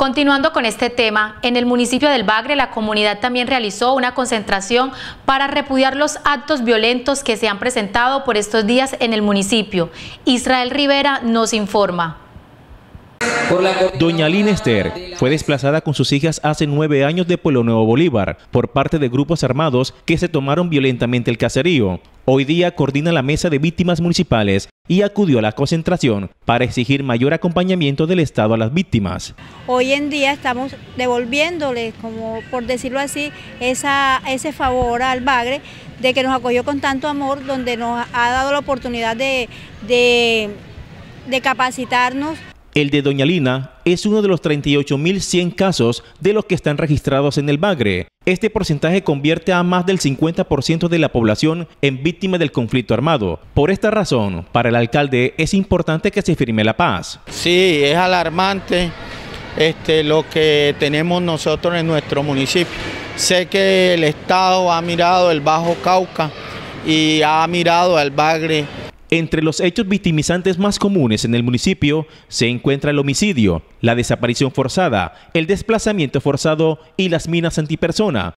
Continuando con este tema, en el municipio del Bagre la comunidad también realizó una concentración para repudiar los actos violentos que se han presentado por estos días en el municipio. Israel Rivera nos informa. Doña Lina fue desplazada con sus hijas hace nueve años de Pueblo Nuevo Bolívar por parte de grupos armados que se tomaron violentamente el caserío. Hoy día coordina la mesa de víctimas municipales y acudió a la concentración para exigir mayor acompañamiento del Estado a las víctimas. Hoy en día estamos devolviéndole, como por decirlo así, ese favor al Bagre de que nos acogió con tanto amor, donde nos ha dado la oportunidad de capacitarnos el de Doña Lina es uno de los 38.100 casos de los que están registrados en el Bagre. Este porcentaje convierte a más del 50% de la población en víctima del conflicto armado. Por esta razón, para el alcalde es importante que se firme la paz. Sí, es alarmante este, lo que tenemos nosotros en nuestro municipio. Sé que el Estado ha mirado el Bajo Cauca y ha mirado al Bagre entre los hechos victimizantes más comunes en el municipio se encuentra el homicidio, la desaparición forzada, el desplazamiento forzado y las minas antipersona.